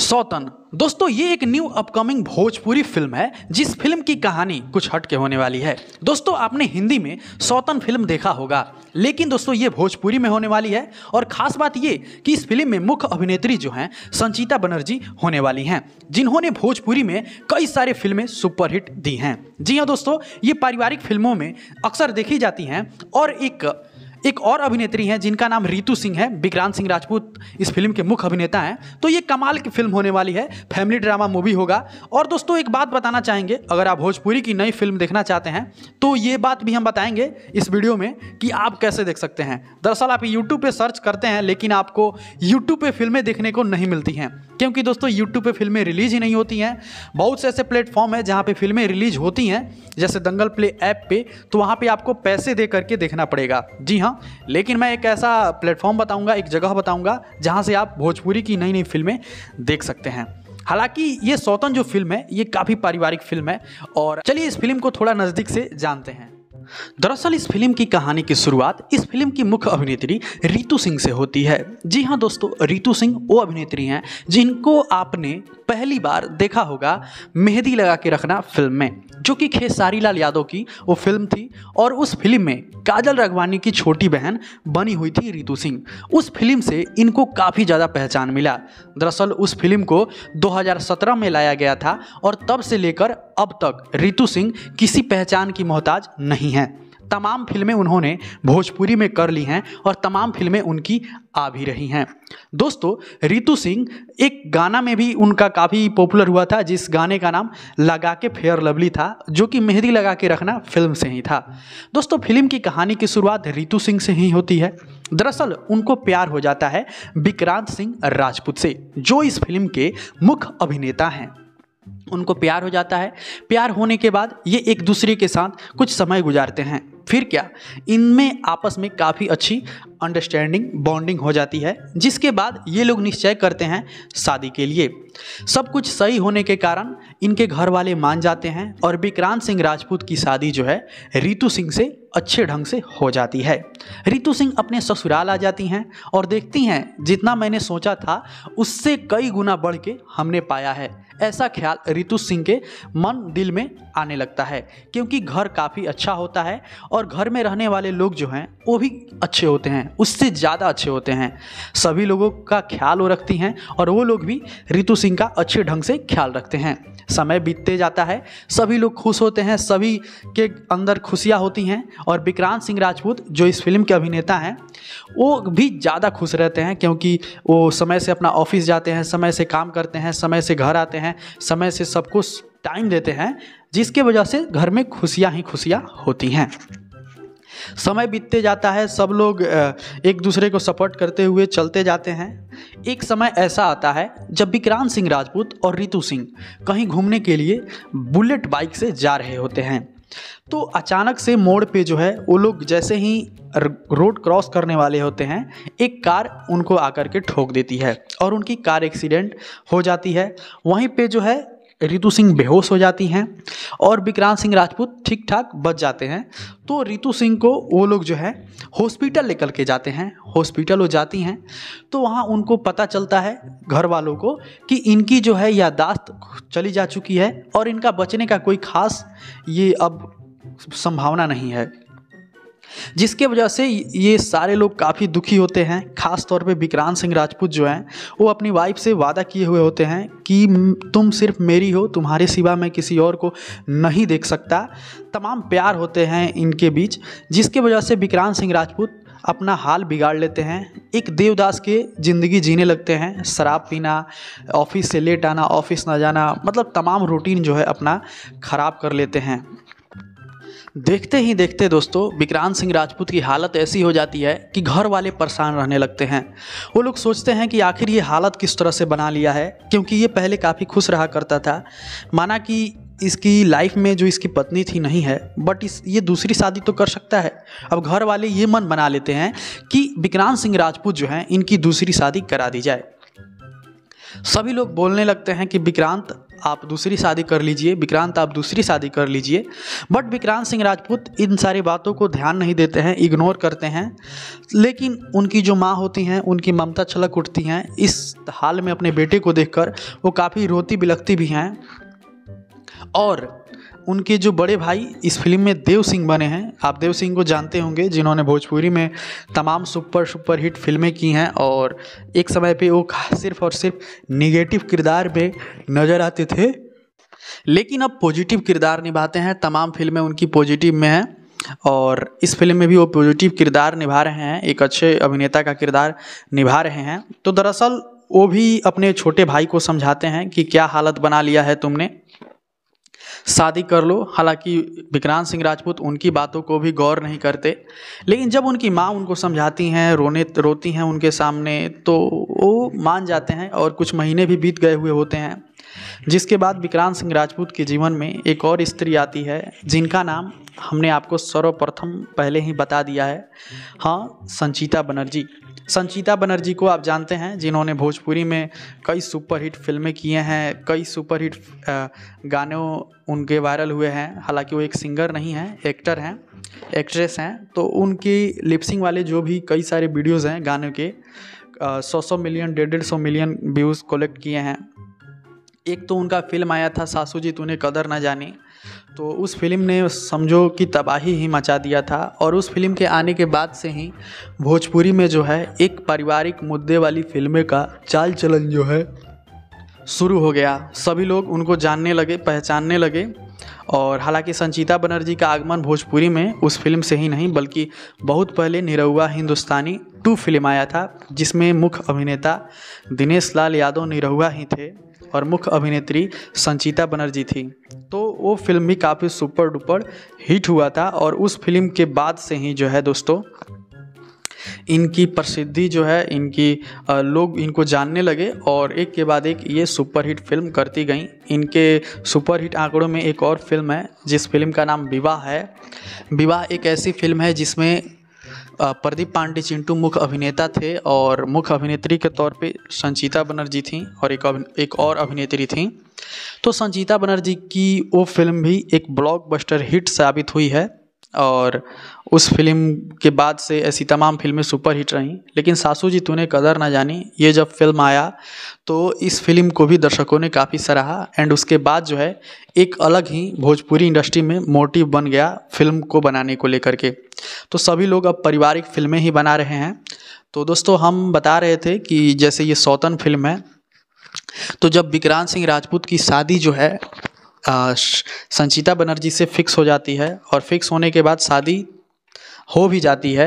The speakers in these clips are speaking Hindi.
सौतन दोस्तों ये एक न्यू अपकमिंग भोजपुरी फिल्म है जिस फिल्म की कहानी कुछ हट के होने वाली है दोस्तों आपने हिंदी में सौतन फिल्म देखा होगा लेकिन दोस्तों ये भोजपुरी में होने वाली है और खास बात ये कि इस फिल्म में मुख्य अभिनेत्री जो हैं संचिता बनर्जी होने वाली हैं जिन्होंने भोजपुरी में कई सारे फिल्में सुपरहिट दी हैं जी हाँ दोस्तों ये पारिवारिक फिल्मों में अक्सर देखी जाती हैं और एक एक और अभिनेत्री हैं जिनका नाम रितु सिंह है विक्रांत सिंह राजपूत इस फिल्म के मुख्य अभिनेता हैं तो ये कमाल की फिल्म होने वाली है फैमिली ड्रामा मूवी होगा और दोस्तों एक बात बताना चाहेंगे अगर आप भोजपुरी की नई फिल्म देखना चाहते हैं तो ये बात भी हम बताएंगे इस वीडियो में कि आप कैसे देख सकते हैं दरअसल आप यूट्यूब पर सर्च करते हैं लेकिन आपको यूट्यूब पर फिल्में देखने को नहीं मिलती हैं क्योंकि दोस्तों यूट्यूब पर फिल्में रिलीज ही नहीं होती हैं बहुत से ऐसे प्लेटफॉर्म है जहाँ पर फिल्में रिलीज होती हैं जैसे दंगल प्ले ऐप पर तो वहाँ पर आपको पैसे दे करके देखना पड़ेगा जी हाँ लेकिन मैं एक ऐसा प्लेटफॉर्म बताऊंगा एक जगह बताऊंगा जहाँ से आप भोजपुरी की नई नई फिल्में देख सकते हैं हालांकि ये सौतन जो फिल्म है ये काफ़ी पारिवारिक फिल्म है और चलिए इस फिल्म को थोड़ा नज़दीक से जानते हैं दरअसल इस फिल्म की कहानी की शुरुआत इस फिल्म की मुख्य अभिनेत्री रीतू सिंह से होती है जी हाँ दोस्तों रीतू सिंह वो अभिनेत्री हैं जिनको आपने पहली बार देखा होगा मेहंदी लगा के रखना फिल्म में जो कि खेसारी लाल यादव की वो फिल्म थी और उस फिल्म में काजल रघवानी की छोटी बहन बनी हुई थी रीतू सिंह उस फिल्म से इनको काफ़ी ज़्यादा पहचान मिला दरअसल उस फिल्म को 2017 में लाया गया था और तब से लेकर अब तक रितु सिंह किसी पहचान की मोहताज नहीं है तमाम फिल्में उन्होंने भोजपुरी में कर ली हैं और तमाम फिल्में उनकी आ भी रही हैं दोस्तों रितु सिंह एक गाना में भी उनका काफ़ी पॉपुलर हुआ था जिस गाने का नाम लगा के फेयर लवली था जो कि मेहंदी लगा के रखना फिल्म से ही था दोस्तों फिल्म की कहानी की शुरुआत रितु सिंह से ही होती है दरअसल उनको प्यार हो जाता है विक्रांत सिंह राजपूत से जो इस फिल्म के मुख्य अभिनेता हैं उनको प्यार हो जाता है प्यार होने के बाद ये एक दूसरे के साथ कुछ समय गुजारते हैं फिर क्या इनमें आपस में काफ़ी अच्छी अंडरस्टैंडिंग बॉन्डिंग हो जाती है जिसके बाद ये लोग निश्चय करते हैं शादी के लिए सब कुछ सही होने के कारण इनके घर वाले मान जाते हैं और विक्रांत सिंह राजपूत की शादी जो है रितु सिंह से अच्छे ढंग से हो जाती है रितु सिंह अपने ससुराल आ जाती हैं और देखती हैं जितना मैंने सोचा था उससे कई गुना बढ़ के हमने पाया है ऐसा ख्याल रितु सिंह के मन दिल में आने लगता है क्योंकि घर काफ़ी अच्छा होता है और घर में रहने वाले लोग जो हैं वो भी अच्छे होते हैं उससे ज़्यादा अच्छे होते हैं सभी लोगों का ख्याल वो रखती हैं और वो लोग भी रितु सिंह का अच्छे ढंग से ख्याल रखते हैं समय बीतते जाता है सभी लोग खुश होते हैं सभी के अंदर खुशियाँ होती हैं और विक्रांत सिंह राजपूत जो इस फिल्म के अभिनेता हैं वो भी ज़्यादा खुश रहते हैं क्योंकि वो समय से अपना ऑफिस जाते हैं समय से काम करते हैं समय से घर आते हैं समय से सब कुछ टाइम देते हैं जिसके वजह से घर में खुशियाँ ही खुशियाँ होती हैं समय बीतते जाता है सब लोग एक दूसरे को सपोर्ट करते हुए चलते जाते हैं एक समय ऐसा आता है जब विक्रांत सिंह राजपूत और रितु सिंह कहीं घूमने के लिए बुलेट बाइक से जा रहे होते हैं तो अचानक से मोड़ पे जो है वो लोग जैसे ही रोड क्रॉस करने वाले होते हैं एक कार उनको आकर के ठोक देती है और उनकी कार एक्सीडेंट हो जाती है वहीं पे जो है रितु सिंह बेहोश हो जाती हैं और विक्रांत सिंह राजपूत ठीक ठाक बच जाते हैं तो रितु सिंह को वो लोग जो है हॉस्पिटल लेकर के जाते हैं हॉस्पिटल वो जाती हैं तो वहाँ उनको पता चलता है घर वालों को कि इनकी जो है यादाश्त चली जा चुकी है और इनका बचने का कोई खास ये अब संभावना नहीं है जिसके वजह से ये सारे लोग काफ़ी दुखी होते हैं खास तौर पे विक्रांत सिंह राजपूत जो हैं वो अपनी वाइफ से वादा किए हुए होते हैं कि तुम सिर्फ मेरी हो तुम्हारे सिवा मैं किसी और को नहीं देख सकता तमाम प्यार होते हैं इनके बीच जिसके वजह से विक्रांत सिंह राजपूत अपना हाल बिगाड़ लेते हैं एक देवदास के ज़िंदगी जीने लगते हैं शराब पीना ऑफिस से लेट आना ऑफिस ना जाना मतलब तमाम रूटीन जो है अपना ख़राब कर लेते हैं देखते ही देखते दोस्तों विक्रांत सिंह राजपूत की हालत ऐसी हो जाती है कि घर वाले परेशान रहने लगते हैं वो लोग सोचते हैं कि आखिर ये हालत किस तरह से बना लिया है क्योंकि ये पहले काफ़ी खुश रहा करता था माना कि इसकी लाइफ में जो इसकी पत्नी थी नहीं है बट इस ये दूसरी शादी तो कर सकता है अब घर वाले ये मन बना लेते हैं कि विक्रांत सिंह राजपूत जो हैं इनकी दूसरी शादी करा दी जाए सभी लोग बोलने लगते हैं कि विक्रांत आप दूसरी शादी कर लीजिए विक्रांत आप दूसरी शादी कर लीजिए बट विक्रांत सिंह राजपूत इन सारी बातों को ध्यान नहीं देते हैं इग्नोर करते हैं लेकिन उनकी जो माँ होती हैं उनकी ममता छलक उठती हैं इस हाल में अपने बेटे को देखकर वो काफ़ी रोती बिलखती भी हैं और उनके जो बड़े भाई इस फिल्म में देव सिंह बने हैं आप देव सिंह को जानते होंगे जिन्होंने भोजपुरी में तमाम सुपर सुपर हिट फिल्में की हैं और एक समय पे वो सिर्फ और सिर्फ निगेटिव किरदार में नज़र आते थे लेकिन अब पॉजिटिव किरदार निभाते हैं तमाम फिल्में उनकी पॉजिटिव में हैं और इस फिल्म में भी वो पॉजिटिव किरदार निभा रहे हैं एक अच्छे अभिनेता का किरदार निभा रहे हैं तो दरअसल वो भी अपने छोटे भाई को समझाते हैं कि क्या हालत बना लिया है तुमने शादी कर लो हालांकि विक्रांत सिंह राजपूत उनकी बातों को भी गौर नहीं करते लेकिन जब उनकी माँ उनको समझाती हैं रोने रोती हैं उनके सामने तो वो मान जाते हैं और कुछ महीने भी बीत गए हुए होते हैं जिसके बाद विक्रांत सिंह राजपूत के जीवन में एक और स्त्री आती है जिनका नाम हमने आपको सर्वप्रथम पहले ही बता दिया है हाँ संचिता बनर्जी संचिता बनर्जी को आप जानते हैं जिन्होंने भोजपुरी में कई सुपरहिट फिल्में किए हैं कई सुपरहिट गाने उनके वायरल हुए हैं हालांकि वो एक सिंगर नहीं हैं एक्टर हैं एक्ट्रेस हैं तो उनकी लिपसिंग वाले जो भी कई सारे वीडियोज़ हैं गानों के सौ सौ मिलियन डेढ़ डेढ़ सौ मिलियन व्यूज़ कलेक्ट किए हैं एक तो उनका फिल्म आया था सासू जी तूने कदर ना जानी तो उस फिल्म ने समझो कि तबाही ही मचा दिया था और उस फिल्म के आने के बाद से ही भोजपुरी में जो है एक पारिवारिक मुद्दे वाली फिल्में का चाल चलन जो है शुरू हो गया सभी लोग उनको जानने लगे पहचानने लगे और हालांकि संचिता बनर्जी का आगमन भोजपुरी में उस फिल्म से ही नहीं बल्कि बहुत पहले निरहुआ हिंदुस्तानी टू फिल्म आया था जिसमें मुख्य अभिनेता दिनेश लाल यादव निरहुआ ही थे और मुख्य अभिनेत्री संचिता बनर्जी थी तो वो फिल्म भी काफ़ी सुपर डुपर हिट हुआ था और उस फिल्म के बाद से ही जो है दोस्तों इनकी प्रसिद्धि जो है इनकी लोग इनको जानने लगे और एक के बाद एक ये सुपरहिट फिल्म करती गई इनके सुपरहिट आंकड़ों में एक और फिल्म है जिस फिल्म का नाम विवाह है विवाह एक ऐसी फिल्म है जिसमें प्रदीप पांडे चिंटू मुख्य अभिनेता थे और मुख्य अभिनेत्री के तौर पे संचिता बनर्जी थी और एक एक और अभिनेत्री थी तो संचिता बनर्जी की वो फिल्म भी एक ब्लॉकबस्टर हिट साबित हुई है और उस फिल्म के बाद से ऐसी तमाम फिल्में सुपर हिट रहीं लेकिन सासू जी तूने कदर ना जानी ये जब फिल्म आया तो इस फिल्म को भी दर्शकों ने काफ़ी सराहा एंड उसके बाद जो है एक अलग ही भोजपुरी इंडस्ट्री में मोटिव बन गया फिल्म को बनाने को लेकर के तो सभी लोग अब पारिवारिक फिल्में ही बना रहे हैं तो दोस्तों हम बता रहे थे कि जैसे ये सौतन फिल्म है तो जब विक्रांत सिंह राजपूत की शादी जो है संचिता बनर्जी से फिक्स हो जाती है और फिक्स होने के बाद शादी हो भी जाती है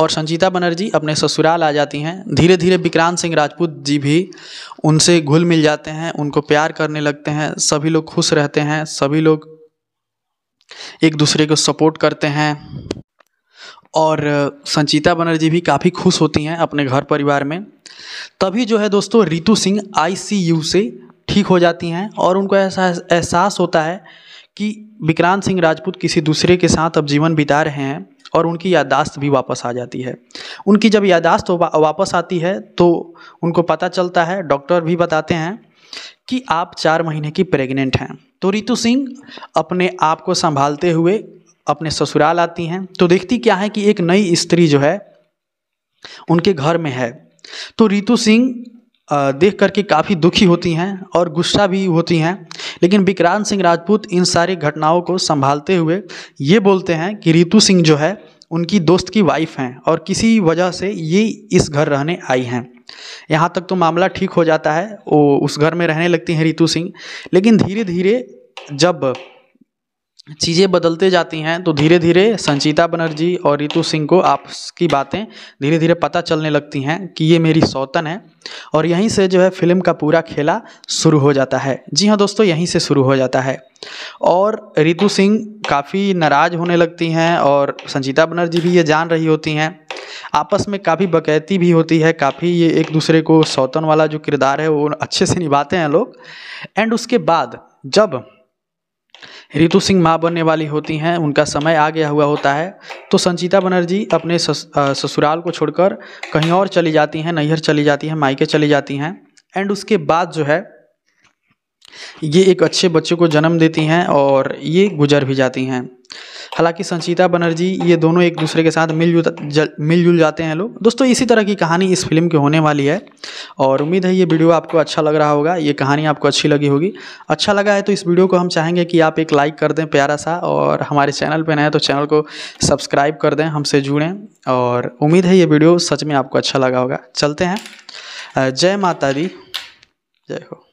और संचिता बनर्जी अपने ससुराल आ जाती हैं धीरे धीरे विक्रांत सिंह राजपूत जी भी उनसे घुल मिल जाते हैं उनको प्यार करने लगते हैं सभी लोग खुश रहते हैं सभी लोग एक दूसरे को सपोर्ट करते हैं और संचिता बनर्जी भी काफ़ी खुश होती हैं अपने घर परिवार में तभी जो है दोस्तों रितु सिंह आईसीयू से ठीक हो जाती हैं और उनको ऐसा एहसास होता है कि विक्रांत सिंह राजपूत किसी दूसरे के साथ अब जीवन बिता रहे हैं और उनकी यादाश्त भी वापस आ जाती है उनकी जब यादाश्त वापस आती है तो उनको पता चलता है डॉक्टर भी बताते हैं कि आप चार महीने की प्रेग्नेंट हैं तो रितु सिंह अपने आप को संभालते हुए अपने ससुराल आती हैं तो देखती क्या है कि एक नई स्त्री जो है उनके घर में है तो रितु सिंह देख करके काफ़ी दुखी होती हैं और गुस्सा भी होती हैं लेकिन विक्रांत सिंह राजपूत इन सारी घटनाओं को संभालते हुए ये बोलते हैं कि रितु सिंह जो है उनकी दोस्त की वाइफ हैं और किसी वजह से ये इस घर रहने आई हैं यहाँ तक तो मामला ठीक हो जाता है वो उस घर में रहने लगती हैं रितु सिंह लेकिन धीरे धीरे जब चीज़ें बदलते जाती हैं तो धीरे धीरे संचिता बनर्जी और रितु सिंह को आपकी बातें धीरे धीरे पता चलने लगती हैं कि ये मेरी सौतन है और यहीं से जो है फिल्म का पूरा खेला शुरू हो जाता है जी हाँ दोस्तों यहीं से शुरू हो जाता है और रितु सिंह काफ़ी नाराज़ होने लगती हैं और संचिता बनर्जी भी ये जान रही होती हैं आपस में काफ़ी बकैती भी होती है काफ़ी ये एक दूसरे को सौतन वाला जो किरदार है वो अच्छे से निभाते हैं लोग एंड उसके बाद जब रितु सिंह माँ बनने वाली होती हैं उनका समय आ गया हुआ होता है तो संचिता बनर्जी अपने सस, ससुराल को छोड़कर कहीं और चली जाती हैं नैहर चली जाती हैं मायके चली जाती हैं एंड उसके बाद जो है ये एक अच्छे बच्चे को जन्म देती हैं और ये गुजर भी जाती हैं हालांकि संचिता बनर्जी ये दोनों एक दूसरे के साथ मिलजुल मिलजुल जाते हैं लोग दोस्तों इसी तरह की कहानी इस फिल्म की होने वाली है और उम्मीद है ये वीडियो आपको अच्छा लग रहा होगा ये कहानी आपको अच्छी लगी होगी अच्छा लगा है तो इस वीडियो को हम चाहेंगे कि आप एक लाइक कर दें प्यारा सा और हमारे चैनल पर नए तो चैनल को सब्सक्राइब कर दें हमसे जुड़ें और उम्मीद है ये वीडियो सच में आपको अच्छा लगा होगा चलते हैं जय माता दी जय हो